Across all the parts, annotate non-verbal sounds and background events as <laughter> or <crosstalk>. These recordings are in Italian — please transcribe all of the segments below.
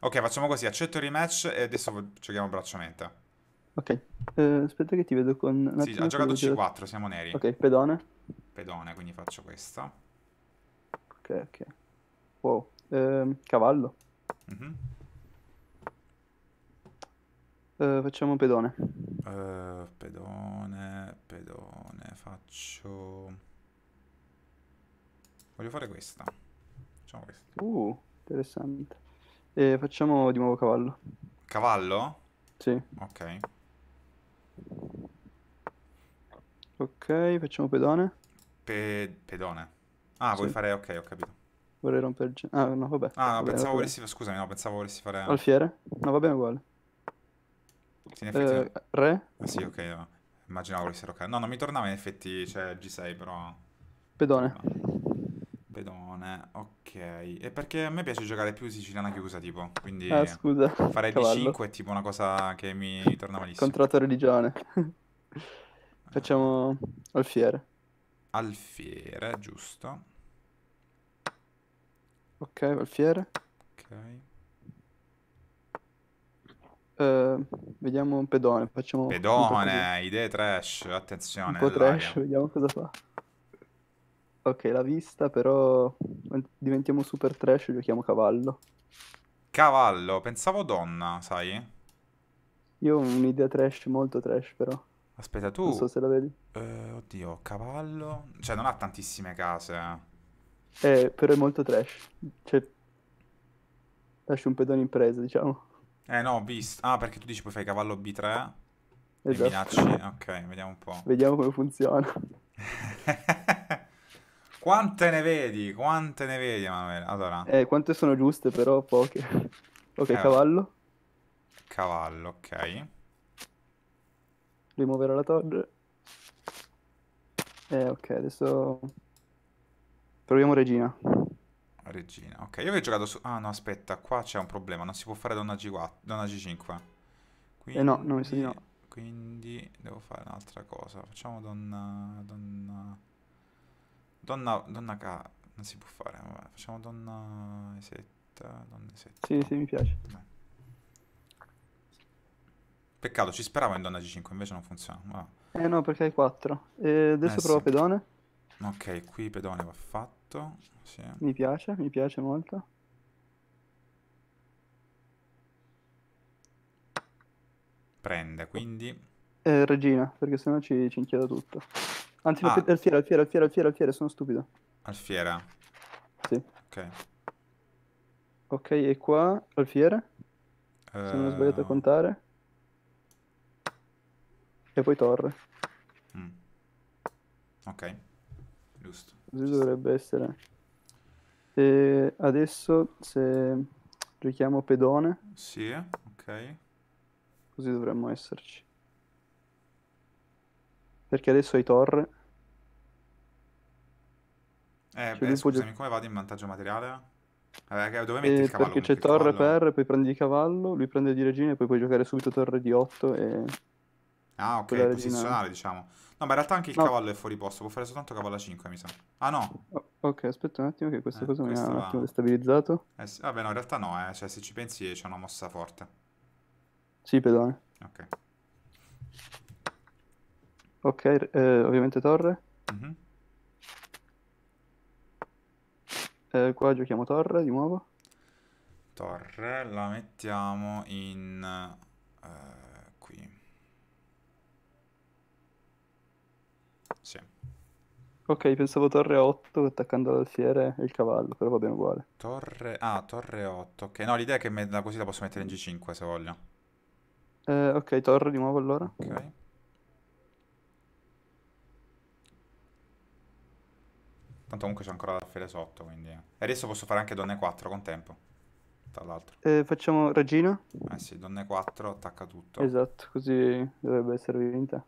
Ok, facciamo così, accetto il rematch e adesso giochiamo bracciamento. Ok, eh, aspetta che ti vedo con... Sì, ha giocato C4, gioco... siamo neri. Ok, pedone. Pedone, quindi faccio questo. Ok, ok. Wow, ehm, mhm. eh, cavallo. Mm -hmm. Uh, facciamo pedone. Uh, pedone, pedone, faccio... Voglio fare questa. Facciamo questa. Uh, interessante. E facciamo di nuovo cavallo. Cavallo? Sì. Ok. Ok, facciamo pedone. Pe pedone. Ah, sì. vuoi fare... Ok, ho capito. Vorrei rompere... Ah, no, vabbè. Ah, no, vabbè, pensavo volessi... Scusami, no, pensavo volessi fare... Alfiere? No, va bene uguale. Sì, in effetti... Eh, re? Ah, sì, ok, no. Immaginavo volessi roccare. No, non mi tornava in effetti, cioè G6, però... Pedone. No pedone, ok. E perché a me piace giocare più siciliana chiusa, tipo. Quindi ah, scusa. fare cavallo. D5 è tipo una cosa che mi torna malissimo. Contratto religione. Eh. Facciamo alfiere. Alfiere, giusto. Ok, alfiere. Ok. Uh, vediamo un pedone. Facciamo pedone, idee trash. Attenzione. Un po' trash, vediamo cosa fa. Ok, la vista, però diventiamo super trash e giochiamo cavallo. Cavallo, pensavo donna, sai? Io ho un'idea trash, molto trash però. Aspetta, tu... Non so se la vedi. Eh, oddio, cavallo... Cioè, non ha tantissime case. Eh, eh però è molto trash. Cioè... Lascia un pedone in presa, diciamo. Eh no, ho visto. Ah, perché tu dici poi fai cavallo B3? Esatto. E minacci. Ok, vediamo un po'. Vediamo come funziona. <laughs> Quante ne vedi? Quante ne vedi, Emanuele? Allora. Eh, quante sono giuste, però poche. <laughs> ok, eh, cavallo. Cavallo, ok. Rimuovere la torre. Eh, ok, adesso... Proviamo regina. Regina, ok. Io avevo giocato su... Ah, no, aspetta, qua c'è un problema. Non si può fare donna, G4, donna G5. Quindi... Eh no, non mi sa di no. Quindi devo fare un'altra cosa. Facciamo donna... donna... Donna, donna K, non si può fare, vabbè. facciamo donna Isetta, donna Isetta. Sì, sì, mi piace. Beh. Peccato, ci speravo in donna G5, invece non funziona. Vabbè. Eh no, perché hai 4. E eh, adesso eh, provo sì. pedone. Ok, qui pedone va fatto. Sì. Mi piace, mi piace molto. Prende, quindi... Eh, regina, perché sennò ci, ci inchioda tutto. Anzi, ah. Alfiera, Alfiera, Alfiera, Alfiera, Alfiera, sono stupido. Alfiera. Sì. Ok. Ok, e qua Alfiera. Uh... Se non ho sbagliato a ehm. contare. E poi torre. Mm. Ok. Giusto. Così dovrebbe essere. E adesso se giochiamo pedone. Sì, ok. Così dovremmo esserci. Perché adesso hai torre. Eh, cioè, beh, scusami, come vado in vantaggio materiale? Vabbè, eh, dove metti eh, il cavallo? Perché c'è torre per, poi prendi il cavallo, lui prende di regina e poi puoi giocare subito torre di 8 e... Ah, ok, posizionale, diciamo. No, ma in realtà anche il no. cavallo è fuori posto, può fare soltanto cavallo a 5, mi sa. Ah, no! ok, aspetta un attimo che questa eh, cosa mi ha va. un attimo destabilizzato. Eh, sì. Vabbè, no, in realtà no, eh. Cioè, se ci pensi c'è una mossa forte. Sì, pedone. Ok. Ok, eh, ovviamente torre. mm Eh, qua giochiamo Torre di nuovo. Torre la mettiamo in... Eh, qui. Sì. Ok, pensavo torre 8 attaccando l'alfiere e il cavallo, però va bene uguale. Torre... Ah, torre 8. Ok, no, l'idea è che me... così la posso mettere in G5 se voglio. Eh, ok, torre di nuovo allora. Ok. Tanto comunque c'è ancora la fede sotto, quindi... Eh. E adesso posso fare anche donne 4 con tempo. Tra l'altro. Eh, facciamo regina? Eh sì, donne 4 attacca tutto. Esatto, così dovrebbe essere vinta.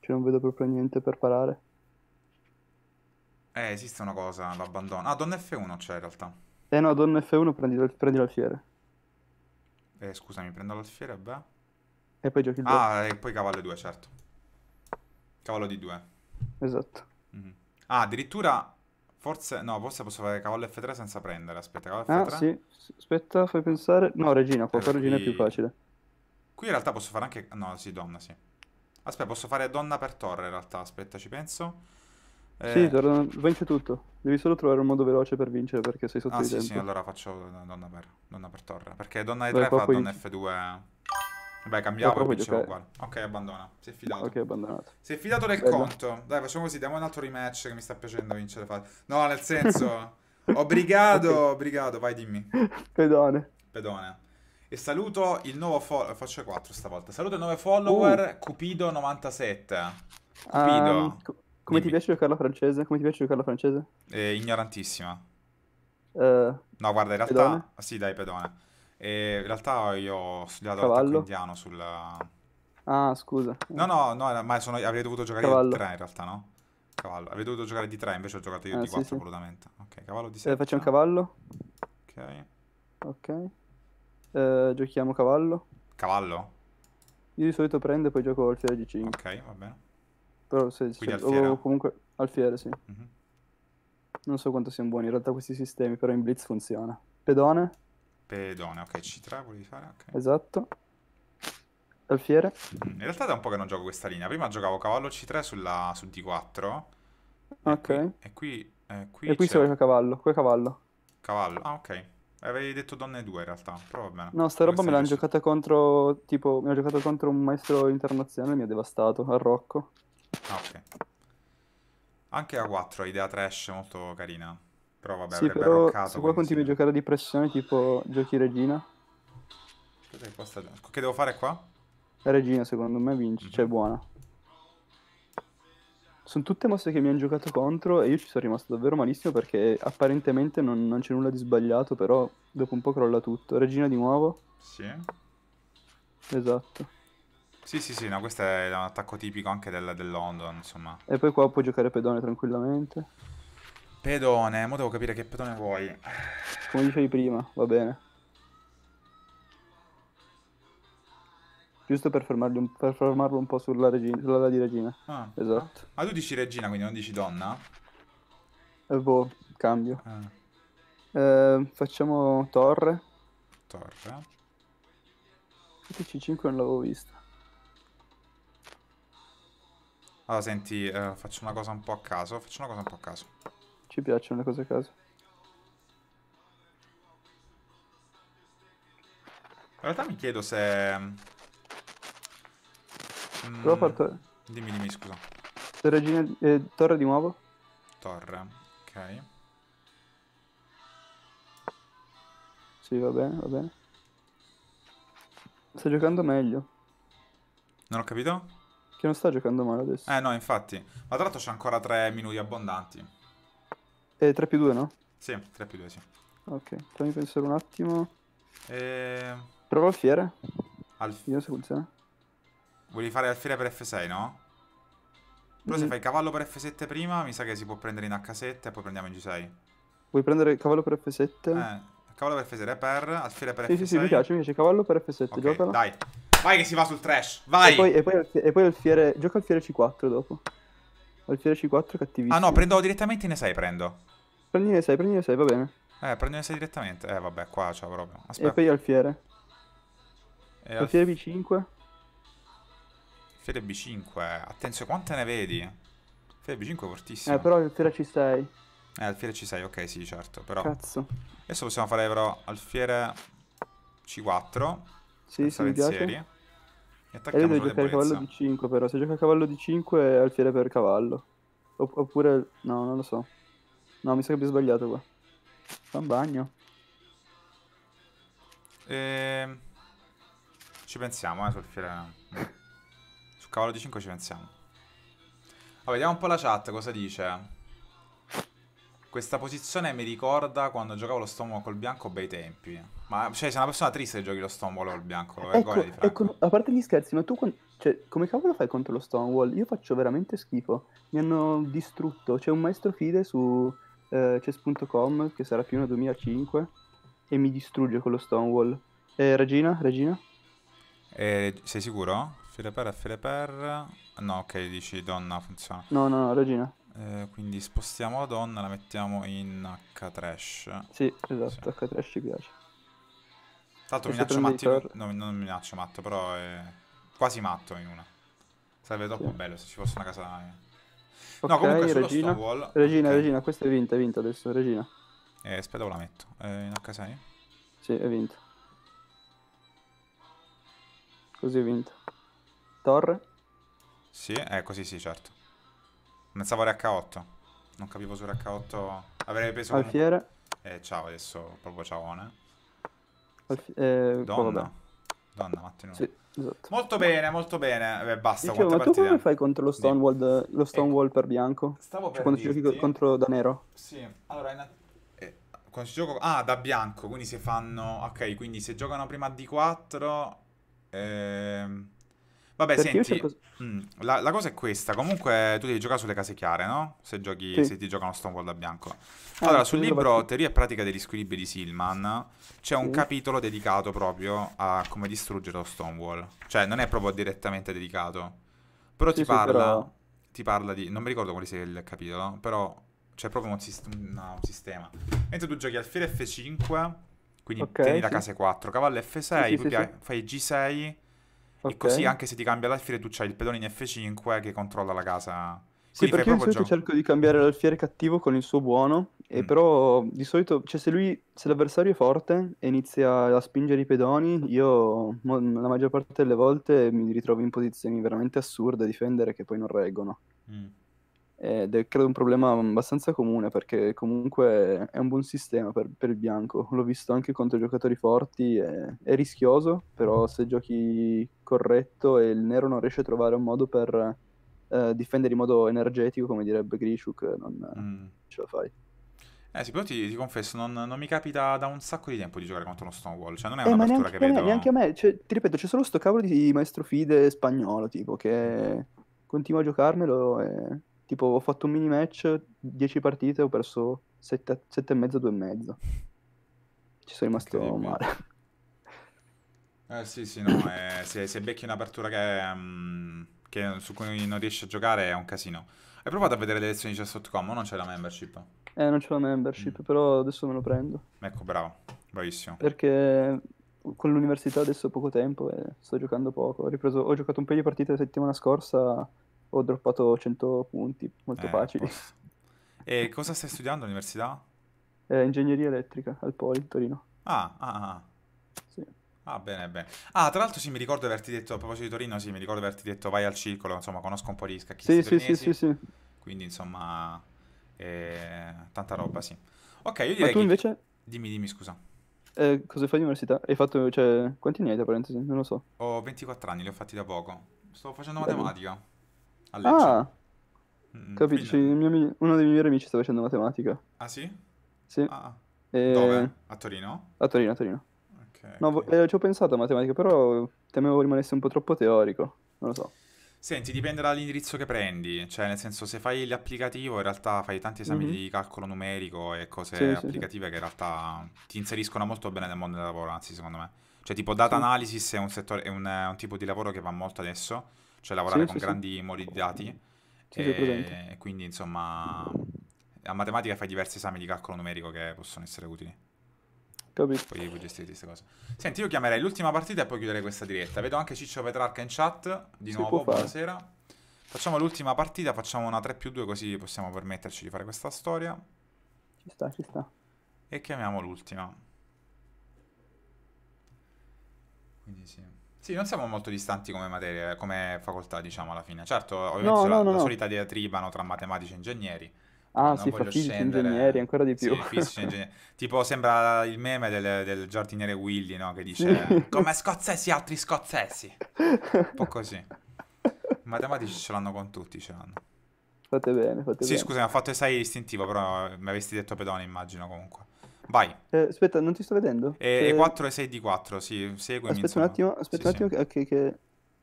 Cioè non vedo proprio niente per parare. Eh, esiste una cosa, l'abbandono. Ah, donna F1 c'è in realtà. Eh no, donna F1 prendi, prendi l'alfiere. Eh, scusami, prendo l'alfiere, beh. E poi giochi il 2. Ah, e poi cavallo 2, certo. Cavallo di 2. Esatto. Mm. Ah, addirittura Forse no, forse posso fare cavallo F3 senza prendere. Aspetta, cavallo F3. Ah, sì. Aspetta, fai pensare. No, regina, può fare regina è più facile. Qui in realtà posso fare anche no, sì, donna, sì. Aspetta, posso fare donna per torre in realtà. Aspetta, ci penso. Eh... Sì, torna... vince tutto. Devi solo trovare un modo veloce per vincere perché sei sotto ah, sì, tempo. sì, allora faccio donna per... donna per torre, perché donna E3 Beh, fa donna F2. Vabbè, cambiavo e dicevo uguale. Ok, abbandona. Si è fidato. Ok, abbandonato. Si è fidato del Bella. conto. Dai, facciamo così, diamo un altro rematch che mi sta piacendo vincere. No, nel senso... obrigado, <laughs> okay. obrigado, vai dimmi. Pedone. Pedone. E saluto il nuovo follower. Faccio 4 stavolta. Saluto il nuovo follower uh. Cupido97. Cupido. Um, come dimmi. ti piace giocarla francese? Come ti piace giocarla francese? Eh, ignorantissima. Uh, no, guarda, in realtà... Pedone? Sì, dai, pedone. E in realtà io ho studiato Cavallo. indiano sul... Ah, scusa. No, no, no, ma sono... avrei dovuto giocare cavallo. di 3 in realtà, no? Cavallo. Avrei dovuto giocare di 3, invece ho giocato io eh, di sì, quattro sì. Ok, cavallo di sette. Eh, facciamo cavallo. Ok. Ok. Eh, giochiamo cavallo. Cavallo? Io di solito prendo e poi gioco alfiere di 5. Ok, va bene. Però se... Quindi alfiere? O comunque alfiere, sì. Mm -hmm. Non so quanto siano buoni in realtà questi sistemi, però in blitz funziona. Pedone? Pedone, ok, Citra volevi fare? Okay. Esatto. Alfiere. Mm, in realtà da un po' che non gioco questa linea. Prima giocavo cavallo C3 sulla, su D4. Ok. E qui... E qui, eh, e qui si gioca cavallo. Qui cavallo. Cavallo, ah ok. Avevi detto donne 2 in realtà, però va bene. No, sta roba me l'hanno giocata contro... Tipo, mi ha giocato contro un maestro internazionale e mi ha devastato, a Rocco. Ah, ok. Anche A4, idea trash molto carina. Però vabbè, sì, però roccato, se poi continui a giocare di pressione, tipo giochi regina. Che, posso... che devo fare qua? La regina, secondo me, vince, mm-hmm. cioè è buona. Sono tutte mosse che mi hanno giocato contro e io ci sono rimasto davvero malissimo perché apparentemente non, non c'è nulla di sbagliato, però dopo un po' crolla tutto. Regina di nuovo? Sì. Esatto. Sì, sì, sì, no, questo è un attacco tipico anche del, del London, insomma. E poi qua puoi giocare pedone tranquillamente. Pedone, mo devo capire che pedone vuoi. Come dicevi prima, va bene. Giusto per, un, per fermarlo un po' sulla, regina, sulla di regina. Ah, esatto. Ma tu dici regina, quindi non dici donna? eh, boh, cambio. Ah. Eh, facciamo torre. Torre. C5 non l'avevo vista. Allora, senti, eh, faccio una cosa un po' a caso. Faccio una cosa un po' a caso. Ci piacciono le cose a caso. In realtà mi chiedo se... Mm, Prova a Dimmi, dimmi, scusa. Regina... Eh, torre di nuovo? Torre, ok. Sì, va bene, va bene. Sta giocando meglio. Non ho capito? Che non sta giocando male adesso. Eh no, infatti. Ma tra l'altro c'è ancora tre minuti abbondanti. Eh, 3 più 2, no? Sì, 3 più 2, sì. Ok, fammi pensare un attimo. Eh... Prova alfiere. Alf... Io se funziona. Volevi fare alfiere per F6, no? Però mm. se fai cavallo per F7 prima, mi sa che si può prendere in H7 e poi prendiamo in G6. Vuoi prendere cavallo per F7? Eh, cavallo per F7 è per, alfiere per sì, F6. Sì, sì, mi piace, mi piace, cavallo per F7, okay, giocala. dai. Vai che si va sul trash, vai! E poi, e poi, e poi alfiere, gioca alfiere C4 dopo. Alfiere c 4 cattivissimi. Ah no, prendo direttamente ne 6 prendo. Prendi ne 6, prendi ne 6, va bene. Eh, prendi ne 6 direttamente. Eh, vabbè, qua c'ho proprio. Aspetta. E poi alfiere. E alfiere B5. Alfiere B5. Attenzione, quante ne vedi? Alfiere B5 è fortissimo. Eh, però alfiere C6. Eh, alfiere C6, ok, sì, certo, però... Cazzo. Adesso possiamo fare però alfiere C4. Sì, sì, mi piace attacchiamo devi giocare a cavallo di 5 però, se gioca a cavallo di 5 è alfiere per cavallo. oppure, no, non lo so. No, mi sa che abbia sbagliato qua. Fa un bagno. Ehm... Ci pensiamo, eh, sul fiere... Sul cavallo di 5 ci pensiamo. Allora, vediamo un po' la chat cosa dice. Questa posizione mi ricorda quando giocavo lo stomaco col bianco bei tempi. Ma cioè, sei una persona triste che giochi lo Stonewall col bianco, ecco, di ecco, a parte gli scherzi, ma tu con... cioè, come cavolo fai contro lo Stonewall? Io faccio veramente schifo. Mi hanno distrutto. C'è un maestro fide su eh, chess.com che sarà fino al 2005 e mi distrugge con lo Stonewall. Eh, Regina, Regina? Eh, sei sicuro? File per, file per... No, ok, dici donna, funziona. No, no, no, Regina. Eh, quindi spostiamo la donna, la mettiamo in H-Trash. Sì, esatto, sì. H-Trash ci piace. Tanto minaccia Matto, no, non minaccia Matto, però è quasi matto in una. Sarebbe troppo sì. bello se ci fosse una casa... Okay, no, comunque regina, Stonewall... Regina, okay. regina, questa è vinta, è vinta adesso, regina. Eh, aspetta, la metto. Eh, in H6? Sì, è vinta. Così è vinta. Torre? Sì, eh, così sì, certo. Pensavo RH8. Non capivo su RH8. Avrei preso. Alfiere. Comunque... Eh, ciao adesso, proprio ciao. Eh. Alfi- eh, Donna. Donna, Mattino. Sì, esatto. Molto bene, molto bene. Beh, basta. Dicevo, ma tu come fai contro lo Stonewall, lo eh, Stonewall eh, per bianco? Stavo cioè, per quando dirti... giochi contro da nero? Sì, allora in eh, quando si gioca... Ah, da bianco, quindi se fanno... Ok, quindi se giocano prima D4... Ehm... Vabbè, Perché senti, cerco... Mm, la, la, cosa è questa, comunque tu devi giocare sulle case chiare, no? Se, giochi, sì. se ti giocano Stonewall da bianco. Ah, allora, ah, sul libro Teoria e pratica degli squilibri di Silman c'è un capitolo dedicato proprio a come distruggere lo Stonewall. Cioè, non è proprio direttamente dedicato, però, sì, ti, parla, però... ti parla di... Non mi ricordo quale sia il capitolo, però c'è proprio un, sist- no, un sistema. Mentre tu giochi alfiere F5, quindi okay, tieni la casa 4, cavallo F6, poi fai G6 Okay. E così anche se ti cambia l'alfiere tu c'hai il pedone in F5 che controlla la casa. Sì, Quindi perché io di solito gioco... cerco di cambiare l'alfiere cattivo con il suo buono, e mm. però di solito, cioè se lui, se l'avversario è forte e inizia a spingere i pedoni, io mo- la maggior parte delle volte mi ritrovo in posizioni veramente assurde a difendere che poi non reggono. Mm. Eh, ed è credo un problema abbastanza comune perché comunque è un buon sistema per, per il bianco. L'ho visto anche contro giocatori forti, è, è, rischioso, però se giochi corretto e il nero non riesce a trovare un modo per eh, difendere in modo energetico, come direbbe Grishuk, non mm. ce la fai. Eh sì, però ti, ti confesso, non, non, mi capita da un sacco di tempo di giocare contro uno Stonewall, cioè non è eh, una neanche, che vedo. Neanche a me, cioè, ti ripeto, c'è solo sto cavolo di maestro Fide spagnolo, tipo, che continua a giocarmelo e tipo ho fatto un mini match, 10 partite, ho perso 7, e mezzo 2 e mezzo Ci sono rimasto male. <laughs> Eh sì, sì, no, eh, se, se, becchi un'apertura che, um, che, su cui non riesci a giocare è un casino. Hai provato a vedere le lezioni di chess.com o non c'è la membership? Eh, non c'è la membership, mm. però adesso me lo prendo. Ecco, bravo, bravissimo. Perché con l'università adesso ho poco tempo e sto giocando poco. Ho, ripreso, ho giocato un paio di partite la settimana scorsa ho droppato 100 punti, molto eh, facili. Posso. E cosa stai studiando all'università? Eh, ingegneria elettrica al Poli, Torino. Ah, ah, ah. Sì. Ah, bene, bene. Ah, tra l'altro sì, mi ricordo averti detto, a proposito di Torino, sì, mi ricordo averti detto vai al circolo, insomma, conosco un po' di scacchisti sì, sì, sì, sì, Quindi, insomma, eh, tanta roba, sì. Ok, io direi Ma tu invece... Che... Dimmi, dimmi, scusa. Eh, cosa fai all'università? Hai fatto, cioè, quanti anni hai da parentesi? Non lo so. Ho 24 anni, li ho fatti da poco. Sto facendo Beh. matematica. A Ah, mm, capisci? Mio, uno dei miei migliori amici sta facendo matematica. Ah sì? Sì. Ah, ah. E... Dove? A Torino? A Torino, a Torino. Okay, no, okay. Eh, ci ho pensato a matematica, però temevo rimanesse un po' troppo teorico, non lo so. Senti, dipende dall'indirizzo che prendi, cioè nel senso se fai l'applicativo in realtà fai tanti esami mm-hmm. di calcolo numerico e cose sì, applicative sì, che in realtà ti inseriscono molto bene nel mondo del lavoro, anzi secondo me. Cioè tipo data analysis è un, settore, è un, è un tipo di lavoro che va molto adesso cioè lavorare sì, con sì, grandi sì. moli di dati. e quindi insomma a matematica fai diversi esami di calcolo numerico che possono essere utili. Capito. Poi puoi gestire queste cose. Senti, io chiamerei l'ultima partita e poi chiudere questa diretta. Vedo anche Ciccio Petrarca in chat. Di si nuovo, buonasera. Facciamo l'ultima partita, facciamo una 3 più 2 così possiamo permetterci di fare questa storia. Ci sta, ci sta. E chiamiamo l'ultima. Quindi sì. Sì, non siamo molto distanti come materia, come facoltà, diciamo, alla fine. Certo, ho no, no, la, no, la solita diatribano tra matematici e ingegneri. Ah, non sì, voglio fisici scendere... ingegneri, ancora di più. Sì, fisici ingegneri. tipo sembra il meme del, del giardiniere Willy, no? Che dice, come scozzesi altri scozzesi. Un po' così. I Matematici ce l'hanno con tutti, ce l'hanno. Fate bene, fate sì, bene. Sì, scusa, ho fatto esai istintivo, però mi avresti detto pedone, immagino, comunque. Vai. Eh, aspetta, non ti sto vedendo. Eh, e, che... 4 e 6 di 4, sì, seguimi. Aspetta insomma. un attimo, aspetta sì, un attimo sì. che, che,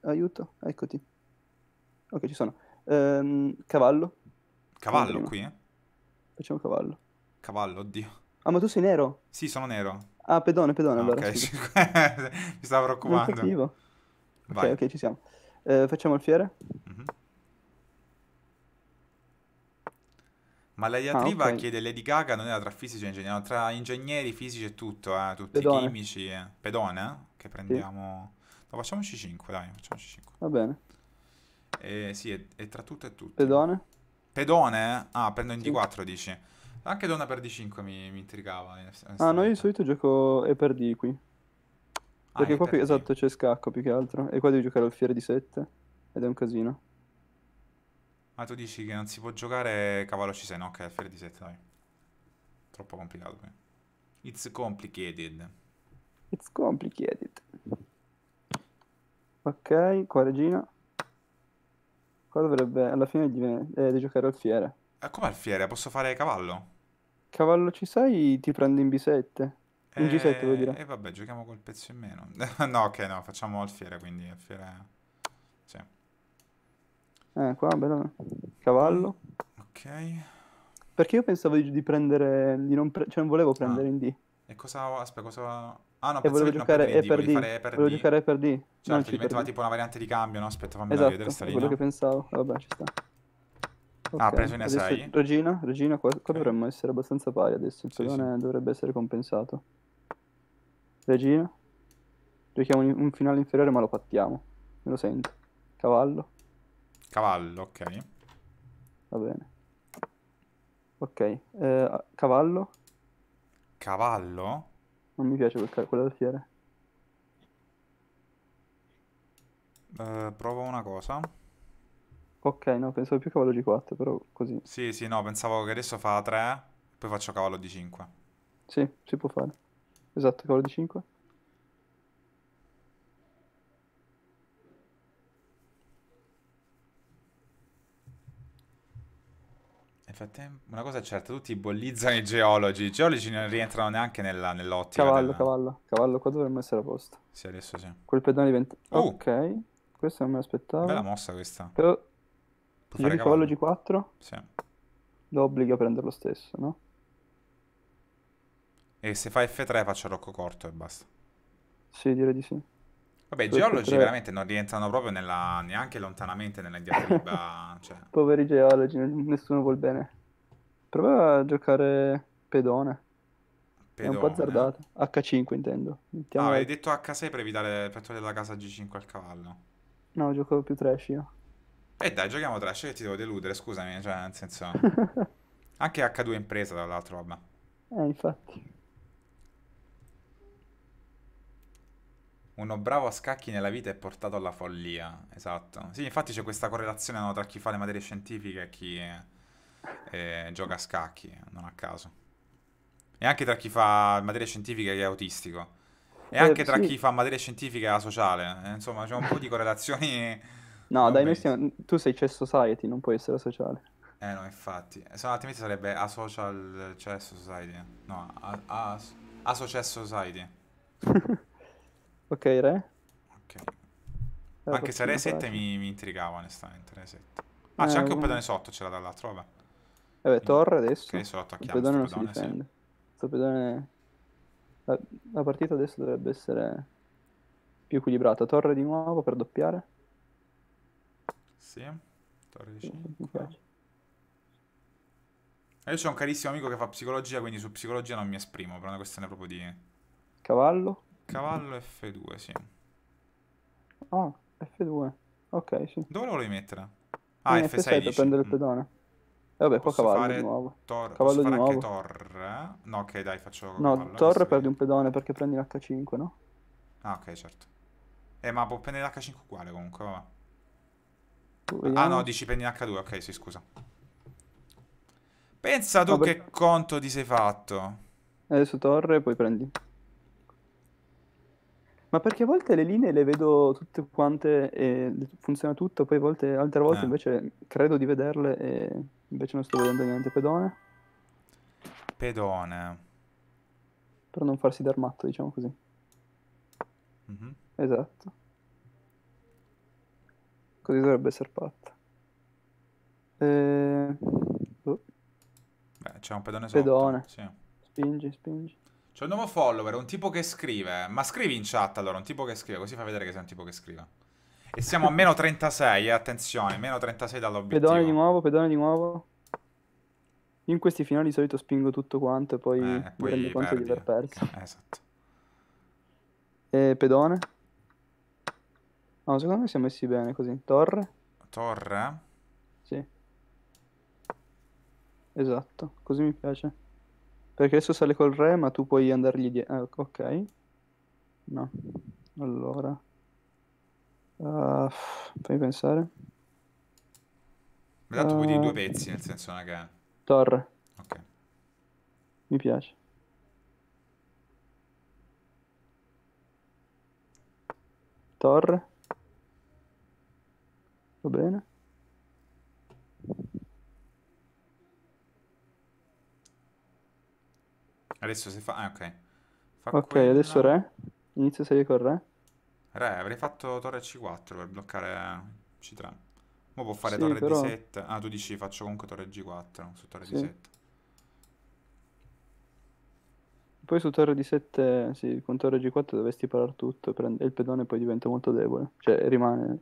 Aiuto, eccoti. Ok, ci sono. Ehm, cavallo. Cavallo qui? Eh? Facciamo cavallo. Cavallo, oddio. Ah, ma tu sei nero? Sì, sono nero. Ah, pedone, pedone, ah, allora. Ok, <laughs> mi stavo preoccupando. Ok, ok, ci siamo. Eh, facciamo il fiere. Mm-hmm. Ma la ah, diatriba ah, okay. chiede Lady Gaga non era tra fisici e ingegneri, tra ingegneri, fisici e tutto, eh, tutti Pedone. chimici. Eh. Pedone, eh? Che prendiamo... Sì. No, facciamoci 5, dai, facciamoci 5. Va bene. Eh, sì, è, è tra tutto e tutto. Pedone? Pedone? Eh? Ah, prendo in D4, dici. Anche Donna per D5 mi, mi intrigava. Ah, no, io di solito gioco E per D qui. Ah, Perché ah, qua per esatto c'è scacco più che altro. E qua devi giocare al fiere di 7. Ed è un casino. Ma tu dici che non si può giocare cavallo c6, no, ok, alfiere di 7, dai. Troppo complicato qui. It's complicated. It's complicated. Ok, qua regina. Qua dovrebbe, alla fine di, eh, di giocare alfiere. Eh, come alfiere? Posso fare cavallo? Cavallo c6 ti prende in b7. In G7 eh, vuol dire. E eh, vabbè, giochiamo col pezzo in meno. <laughs> no, ok, no, facciamo alfiere, quindi alfiere... Sì. Eh, qua, bello. Cavallo. Ok. Perché io pensavo di, di prendere... Di non pre- cioè non volevo ah. prendere ah. in D. E cosa... Aspetta, cosa... Ah no, e volevo giocare E per D. Volevo giocare E per D. Certo, non gli metteva tipo una variante di cambio, no? Aspetta, fammi esatto, vedere sta linea. quello che pensavo. Ah, vabbè, ci sta. Ah, okay. Ah, preso in e 6 Regina, Regina, qua, qua okay. dovremmo essere abbastanza pari adesso. Il sì, sì, dovrebbe essere compensato. Regina. Giochiamo un, un finale inferiore ma lo pattiamo. Me lo sento. Cavallo. Cavallo, ok. Va bene. Ok, eh, cavallo. Cavallo? Non mi piace quel quella fiere. Eh, provo una cosa. Ok, no, pensavo più cavallo di 4, però così. Sì, sì, no, pensavo che adesso fa 3, poi faccio cavallo di 5. Sì, si può fare. Esatto, cavallo di 5. Nel frattempo, una cosa è certa, tutti bollizzano i geologi. I geologi non rientrano neanche nella, nell'ottica. Cavallo, della... cavallo, cavallo, qua dovremmo essere a posto. Sì, adesso sì. Quel pedone diventa... Uh. Ok, questo non me l'aspettavo. Bella mossa questa. Però... Puoi cavallo G4? Sì. Lo obbliga a prenderlo stesso, no? E se fa F3 faccio rocco corto e basta. Sì, direi di sì. Vabbè, i geologi tre... veramente non rientrano proprio nella, neanche lontanamente nella diatriba. <laughs> cioè. Poveri geologi, nessuno vuol bene. Prova a giocare pedone. pedone. È un po' eh. azzardato. H5 intendo. Mettiamo ah, avevi detto H6 per evitare per togliere la casa G5 al cavallo. No, gioco più trash io. E eh dai, giochiamo trash che ti devo deludere, scusami, cioè nel senso... <laughs> anche H2 impresa, tra l'altro, vabbè. Eh, infatti. Uno bravo a scacchi nella vita è portato alla follia, esatto. Sì, infatti c'è questa correlazione no, tra chi fa le materie scientifiche e chi eh, gioca a scacchi, non a caso. E anche tra chi fa materie scientifiche e chi è autistico. E eh, anche tra sì. chi fa materie scientifiche e la sociale. Eh, insomma, c'è un po' di correlazioni... <laughs> no, dai, noi tu sei chess society, non puoi essere sociale. Eh no, infatti. Se no, altrimenti sarebbe a social chess society. No, a, a, a social society. <laughs> Ok, re. Ok. Era Anche se re 7 mi, mi, intrigava onestamente, re 7. Ah, eh, c'è anche un pedone sotto, c'era dall'altro, vabbè. Vabbè, eh torre adesso. Che adesso lo attacchiamo. Il pedone non pedone, si difende. Sì. Sto pedone... La, la, partita adesso dovrebbe essere più equilibrata. Torre di nuovo per doppiare. Sì, torre di 5. Mi piace. Eh, io c'ho un carissimo amico che fa psicologia, quindi su psicologia non mi esprimo, per una questione proprio di... Cavallo? Cavallo F2, sì. Oh, ah, F2. Ok, sì. Dove lo volevi mettere? Ah, F6, F6 per prendere il pedone. E eh, vabbè, posso qua cavallo di nuovo. Tor- cavallo di nuovo. torre? Eh? No, ok, dai, faccio No, cavallo, torre perdi un pedone perché prendi l'H5, no? Ah, ok, certo. Eh, ma può prendere l'H5 uguale comunque, vabbè. Ah no, dici prendi H2, ok, sì, scusa. Pensa tu no, che conto ti sei fatto. Adesso torre e poi prendi. Ma perché a volte le linee le vedo tutte quante e funziona tutto, poi volte, altre volte eh. invece credo di vederle e invece non sto vedendo niente. Pedone? Pedone. Per non farsi dar matto, diciamo così. Mm-hmm. Esatto. Così dovrebbe essere fatta. E... Oh. Beh, c'è un pedone sotto. Pedone. Sì. Spingi, spingi. C'è un nuovo follower, un tipo che scrive. Ma scrivi in chat allora, un tipo che scrive, così fa vedere che sei un tipo che scrive. E siamo a meno 36, eh, attenzione, meno 36 dall'obiettivo. Pedone di nuovo, pedone di nuovo. in questi finali di solito spingo tutto quanto e poi, eh, poi mi rendo conto perdi. di aver perso. Eh, esatto. E pedone? No, secondo me siamo messi bene così. Torre? Torre? Sì. Esatto, così mi piace. Perché adesso sale col re, ma tu puoi andargli dietro. Ah, ok. No. Allora. Uh, fammi pensare. Ma tanto uh, puoi dire due ah. pezzi, nel senso una che... Torre. Ok. Mi piace. Torre. Va bene. Adesso si fa... Ah, ok. Fa ok, quella. adesso re. Inizio serie con re. Re, avrei fatto torre C4 per bloccare C3. Ma può fare sì, torre però... D7. Ah, tu dici faccio comunque torre G4 su torre sì. D7. Poi su torre D7, sì, con torre G4 dovresti parare tutto prende... il pedone poi diventa molto debole. Cioè, rimane...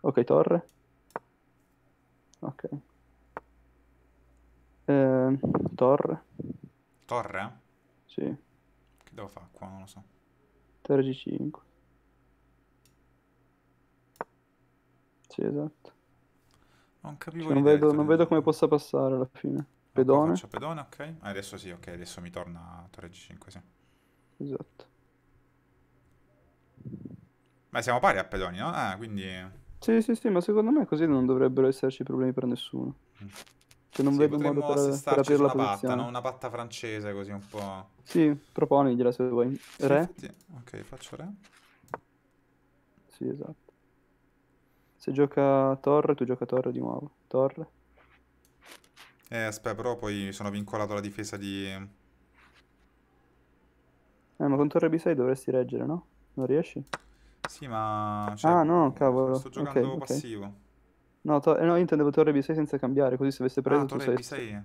Ok, torre. Ok. Eh, torre. Torre? Sì. Che devo fare qua? Non lo so. Torre G5. Sì, esatto. Non capivo cioè, non, vedo, non vedo come possa passare alla fine. Pedone. Ah, faccio pedone, ok. Ah, adesso sì, ok, adesso mi torna torre G5, sì. Esatto. Ma siamo pari a pedoni, no? Ah, quindi... Sì, sì, sì, ma secondo me così non dovrebbero esserci problemi per nessuno. Mm. Cioè non sì, vedo modo per, per aprire la una posizione. Patta, no? Una patta francese così un po'. Sì, proponigliela se vuoi. re? Infatti... Ok, faccio re. Sì, esatto. Se gioca torre, tu gioca torre di nuovo. Torre. Eh, aspetta, però poi sono vincolato alla difesa di... Eh, ma con torre B6 dovresti reggere, no? Non riesci? Sì, ma... Cioè, ah, no, cavolo. Sto giocando okay, okay. passivo. No, to- no, io intendevo Torre B6 senza cambiare, così se avesse ah, preso... Ah, Torre B6? Sei...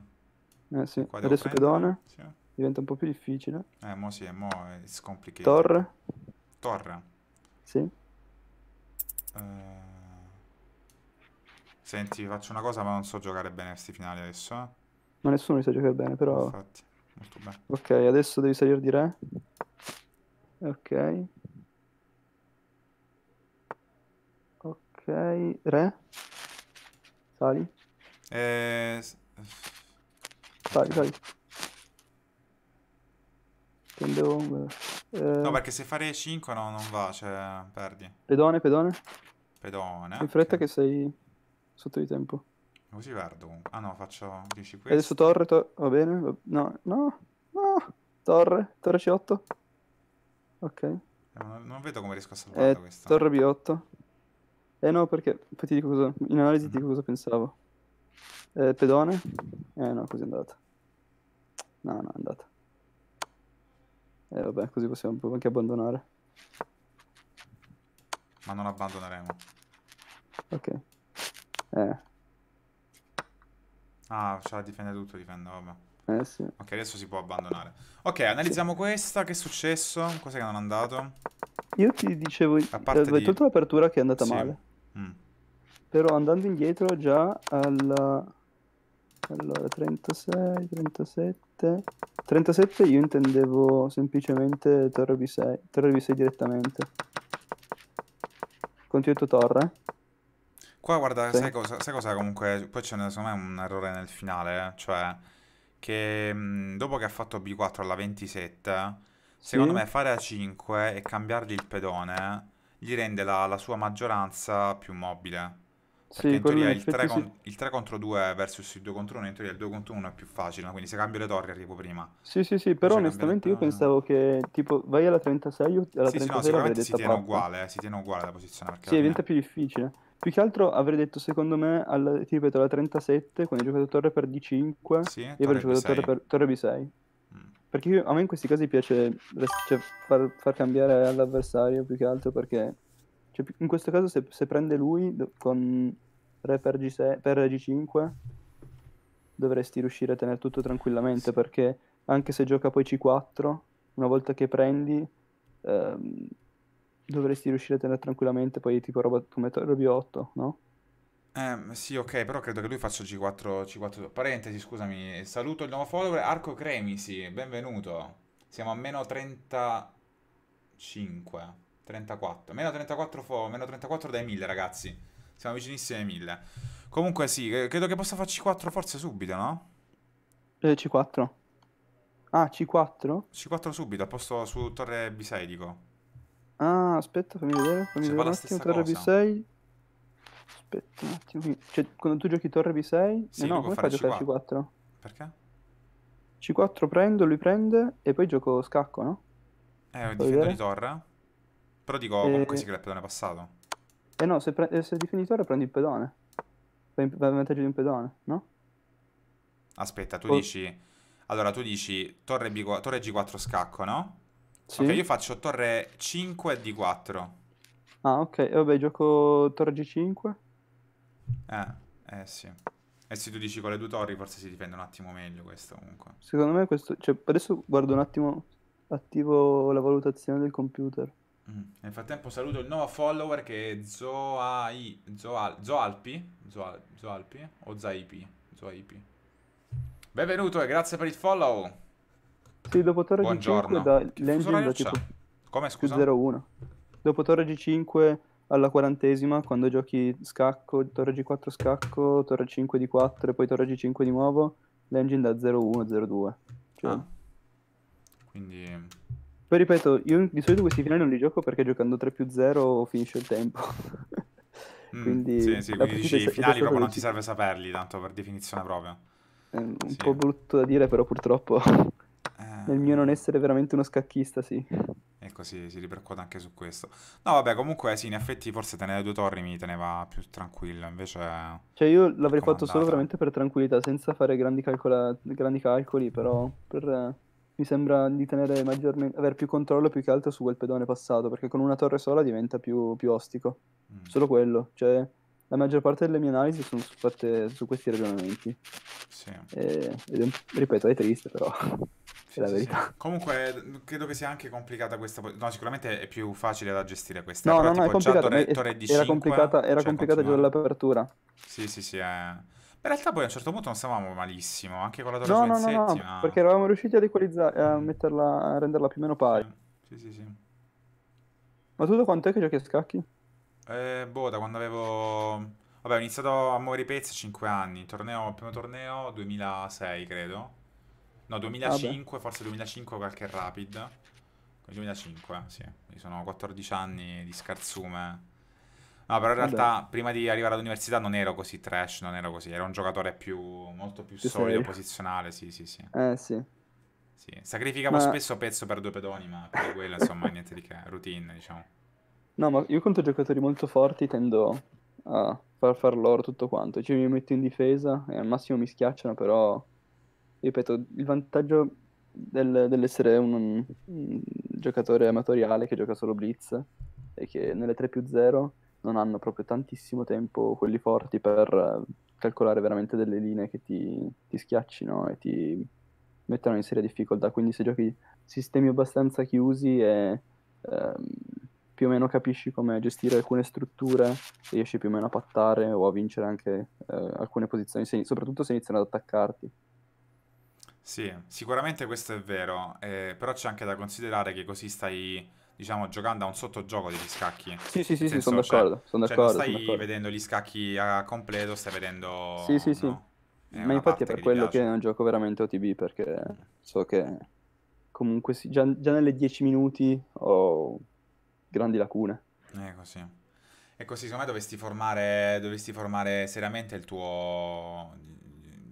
Eh sì, adesso prendere, pedone sì. diventa un po' più difficile. Eh, mo sì, mo è scomplicato. Torre? Torre? Sì. Eh... Senti, faccio una cosa, ma non so giocare bene a questi finali adesso, eh. Ma nessuno li sa giocare bene, però... Infatti, molto bene. Ok, adesso devi salire di re. Ok. Ok, re. Sali. Eh... Sali, sali. Prendevo... Eh... No, perché se fare 5 no, non va, cioè, perdi. Pedone, pedone. Pedone. In fretta okay. che sei sotto di tempo. Così perdo. Ah no, faccio 10 qui. Adesso torre, tor va bene? Va no, no, no. Torre, torre C8. Ok. Eh, non, non vedo come riesco a eh, salvare eh, questo. Torre B8. Eh no, perché poi ti dico cosa, in analisi ti mm. dico cosa pensavo. Eh, pedone? Eh no, così è andata. No, no, è andata. E eh, vabbè, così possiamo anche abbandonare. Ma non abbandoneremo. Ok. Eh. Ah, ce la difende tutto, difende, vabbè. Eh sì. Ok, adesso si può abbandonare. Ok, analizziamo sì. questa, che è successo, cosa che non è andato. Io ti dicevo, avevo eh, di... tolto l'apertura che è andata sì. male. Mm. Però andando indietro già alla... Allora, 36, 37... 37 io intendevo semplicemente torre B6, torre B6 direttamente. Continuo torre? Qua guarda, sì. sai, cosa, sai cosa comunque? Poi c'è secondo me un errore nel finale, eh? cioè che mh, mm, dopo che ha fatto B4 alla 27, sì. secondo me fare A5 e cambiargli il pedone gli rende la, la sua maggioranza più mobile. Perché sì, in teoria il 3, con, si... il 3, contro 2 versus il 2 contro 1, in teoria il 2 contro 1 è più facile, quindi se cambio le torri arrivo prima. Sì, sì, sì, però onestamente io pensavo che tipo vai alla 36, alla sì, 36 sì, no, sicuramente si tiene, uguale, eh, si tiene uguale la posizione. Sì, diventa più difficile. Più che altro avrei detto secondo me, al, ti ripeto, alla 37, quando hai giocato torre per D5 sì, e avrei giocato torre, per, torre B6. Perché a me in questi casi piace cioè, far, far cambiare all'avversario più che altro perché cioè, in questo caso se, se prende lui con re per, G6, per G5 dovresti riuscire a tenere tutto tranquillamente Sì. perché anche se gioca poi C4 una volta che prendi ehm, dovresti riuscire a tenere tranquillamente poi tipo roba come Torre B8 no? Eh, sì, ok, però credo che lui faccia G4, G4... Parentesi, scusami. Saluto il nuovo follower, Arco Cremisi, benvenuto. Siamo a meno 35, 34. Meno 34, fo... meno 34 dai 1000, ragazzi. Siamo vicinissimi ai 1000. Comunque sì, credo che possa fare C4 forse subito, no? Eh, C4. Ah, C4? C4 subito, a posto su torre B6, dico. Ah, aspetta, fammi vedere, fammi Se vedere un attimo, torre cosa. B6... Aspetta un attimo. Cioè, quando tu giochi torre B6... Eh sì, eh no, come fai a giocare C4? Perché? C4 prendo, lui prende e poi gioco scacco, no? Eh, Puoi difendo vedere? di torre. Però dico, e... comunque si crea il pedone passato. Eh no, se, pre- eh, se difendi torre prendi il pedone. Vai in vantaggio di un pedone, no? Aspetta, tu oh. dici... Allora, tu dici torre, B- 4 torre G4 scacco, no? Sì. Ok, io faccio torre 5 e D4. Ah, ok. E vabbè, gioco torre G5. Eh, eh sì. E se tu dici con le due torri forse si difende un attimo meglio questo comunque. Secondo me questo... Cioè, adesso guardo un attimo, attivo la valutazione del computer. Mm. Nel frattempo saluto il nuovo follower che è Zoai... Zoal, Zoalpi? Zoal, Zoalpi? O Zaipi? Zoaipi. Benvenuto e grazie per il follow. Sì, dopo torre Buongiorno. G5 da l'engine da Come scusa? 01 dopo torre G5 alla quarantesima, quando giochi scacco, torre G4 scacco, torre 5 di 4 e poi torre G5 di nuovo, l'engine da 0-1, 0-2. Cioè... Ah. Quindi... Poi ripeto, io di solito questi finali non li gioco perché giocando 3 più 0 finisce il tempo. <laughs> mm, quindi sì, sì, quindi dici, i finali proprio non ti serve saperli, tanto per definizione proprio. È eh, un sì. po' brutto da dire, però purtroppo eh... <laughs> nel mio non essere veramente uno scacchista, sì. Mirko ecco, si, si ripercuote anche su questo. No, vabbè, comunque sì, in effetti forse tenere due torri mi teneva più tranquillo, invece... Cioè io l'avrei fatto solo veramente per tranquillità, senza fare grandi, calcola... grandi calcoli, però per... mi sembra di tenere maggiormente, avere più controllo più che altro su quel pedone passato, perché con una torre sola diventa più, più ostico. Mm. Solo quello, cioè la maggior parte delle mie analisi sono fatte su questi ragionamenti. Sì. E, eh, ripeto, è triste però sì, la sì, verità. Sì. <laughs> Comunque credo che sia anche complicata questa... No, sicuramente è più facile da gestire questa. No, però, no, tipo, no, è complicata. Torre, torre di era 5, complicata, era cioè, complicata già Sì, sì, sì. È... In realtà poi a un certo punto non stavamo malissimo, anche con la torre no, no, no, no, ma... perché eravamo riusciti ad equalizzare, a, metterla, a renderla più o meno pari. Eh, sì, sì, sì. Ma tu da è che giochi a scacchi? Eh, boh, da quando avevo... Vabbè, ho iniziato a muovere i pezzi a 5 anni. Torneo, primo torneo 2006, credo. No, 2005, ah, Vabbè. forse 2005 qualche Rapid. 2005, sì. Mi sono 14 anni di scarzume. No, però in Vabbè. realtà prima di arrivare all'università non ero così trash, non ero così. Era un giocatore più, molto più Ci solido, sei. posizionale, sì, sì, sì. Eh, sì. sì. Sacrificavo ma... spesso pezzo per due pedoni, ma per quello, insomma, <laughs> niente di che, routine, diciamo. No, ma io contro giocatori molto forti tendo a far far loro tutto quanto. Cioè mi metto in difesa e al massimo mi schiacciano, però ripeto, il vantaggio del, dell'essere un, un, giocatore amatoriale che gioca solo blitz è che nelle 3 più 0 non hanno proprio tantissimo tempo quelli forti per eh, calcolare veramente delle linee che ti, ti schiaccino e ti mettono in seria difficoltà. Quindi se giochi sistemi abbastanza chiusi e ehm, più o meno capisci come gestire alcune strutture, riesci più o meno a pattare o a vincere anche eh, alcune posizioni, se, soprattutto se iniziano ad attaccarti. Sì, sicuramente questo è vero, eh, però c'è anche da considerare che così stai, diciamo, giocando a un sottogioco degli scacchi. Sì, sì, sì, sì sono d'accordo, cioè, son cioè, d'accordo. Cioè, non stai vedendo gli scacchi a completo, stai vedendo... Sì, sì, sì. Ma infatti è per che quello che non gioco veramente OTB, perché so che comunque sì, già, già, nelle 10 minuti ho grandi lacune. Eh, così. E così, secondo me dovresti formare, dovresti formare seriamente il tuo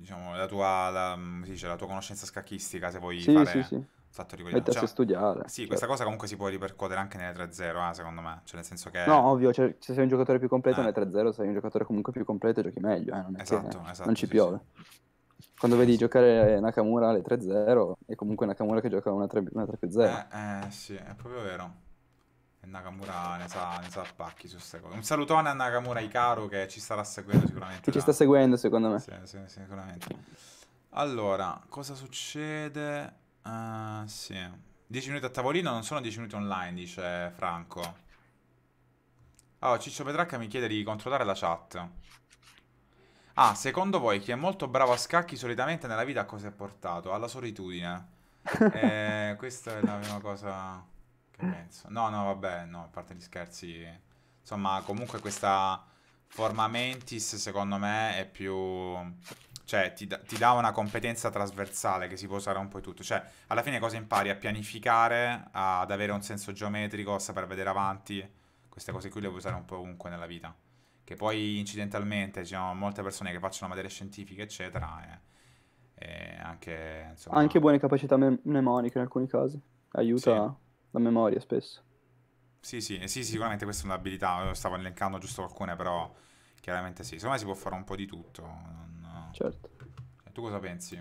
diciamo, la tua, la, mm, dice, la tua conoscenza scacchistica, se vuoi sì, fare... Sì, sì. Fatto Mettersi cioè, a studiare. Sì, certo. questa cosa comunque si può ripercuotere anche nelle 3-0, eh, secondo me. Cioè, nel senso che... No, ovvio, cioè, se sei un giocatore più completo eh. nelle 3-0, sei un giocatore comunque più completo e giochi meglio. Eh, non, esatto, che, esatto, non ci piove. Quando vedi giocare Nakamura alle 3-0, è comunque Nakamura che gioca una 3-0. Eh, eh, sì, è proprio vero. E Nakamura ne sa, ne sa pacchi su queste cose. Un salutone a Nakamura Icaro che ci starà seguendo sicuramente. Ci sta seguendo secondo me. Sì, sì, sicuramente. Allora, cosa succede? Uh, sì. 10 minuti a tavolino non sono 10 minuti online, dice Franco. Oh, Ciccio Petracca mi chiede di controllare la chat. Ah, secondo voi chi è molto bravo a scacchi solitamente nella vita a cosa è portato? Alla solitudine. <laughs> eh, questa è la prima cosa che penso. No, no, vabbè, no, a parte gli scherzi. Insomma, comunque questa forma mentis, secondo me, è più... Cioè, ti, da, ti dà una competenza trasversale che si può usare un po' in tutto. Cioè, alla fine cosa impari? A pianificare, ad avere un senso geometrico, a saper vedere avanti. Queste cose qui le puoi usare un po' ovunque nella vita. Che poi incidentalmente ci sono molte persone che facciano materie scientifiche, eccetera. E... Anche, insomma... anche, buone capacità mnemoniche in alcuni casi aiuta sì la memoria spesso. Sì, sì, eh, sì, sicuramente questa è un'abilità, eh, stavo elencando giusto alcune, però chiaramente sì, secondo me si può fare un po' di tutto. Non... Eh. Certo. E cioè, tu cosa pensi?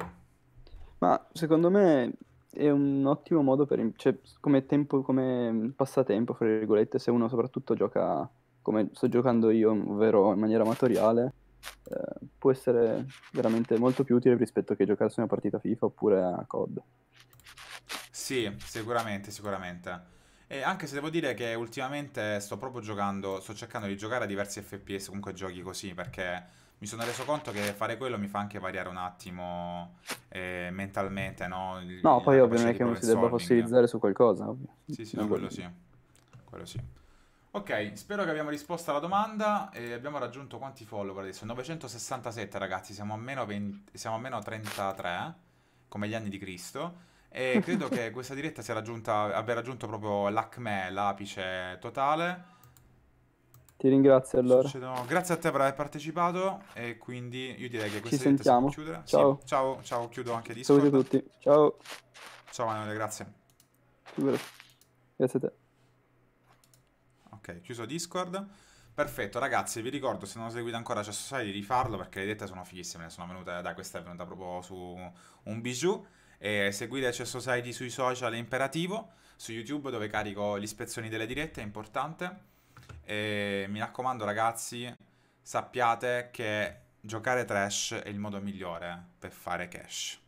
Ma secondo me è un ottimo modo per... Cioè, come, tempo, come passatempo, fra virgolette, se uno soprattutto gioca come sto giocando io, ovvero in maniera amatoriale, eh, può essere veramente molto più utile rispetto che giocarsi una partita FIFA oppure a COD. Sì, sicuramente, sicuramente. E anche se devo dire che ultimamente sto proprio giocando, sto cercando di giocare a diversi FPS, comunque giochi così, perché mi sono reso conto che fare quello mi fa anche variare un attimo eh, mentalmente, no? Il, no, poi ovvio non è che non si debba eh. fossilizzare su qualcosa, ovvio. Sì, sì, no, quello sì. Quello sì. Ok, spero che abbiamo risposto alla domanda e abbiamo raggiunto quanti follower adesso? 967 ragazzi, siamo a meno, 20, siamo a meno 33, eh, come gli anni di Cristo. E credo che questa diretta sia raggiunta, abbia raggiunto proprio l'acme, l'apice totale. Ti ringrazio allora. Succedono. Grazie a te per aver partecipato e quindi io direi che questa Ci sentiamo. si chiudere. Ciao. Sì, ciao, ciao, chiudo anche Discord. Saluti a tutti. Ciao. Ciao Manuele, grazie. Grazie a te. Ok, chiuso Discord. Perfetto, ragazzi, vi ricordo, se non seguite ancora Cessusai, di rifarlo perché le dette sono fighissime, sono venute, da questa è venuta proprio su un bijou. E seguire Chess Society sui social è imperativo, su YouTube dove carico le ispezioni delle dirette, è importante. E mi raccomando ragazzi, sappiate che giocare trash è il modo migliore per fare cash.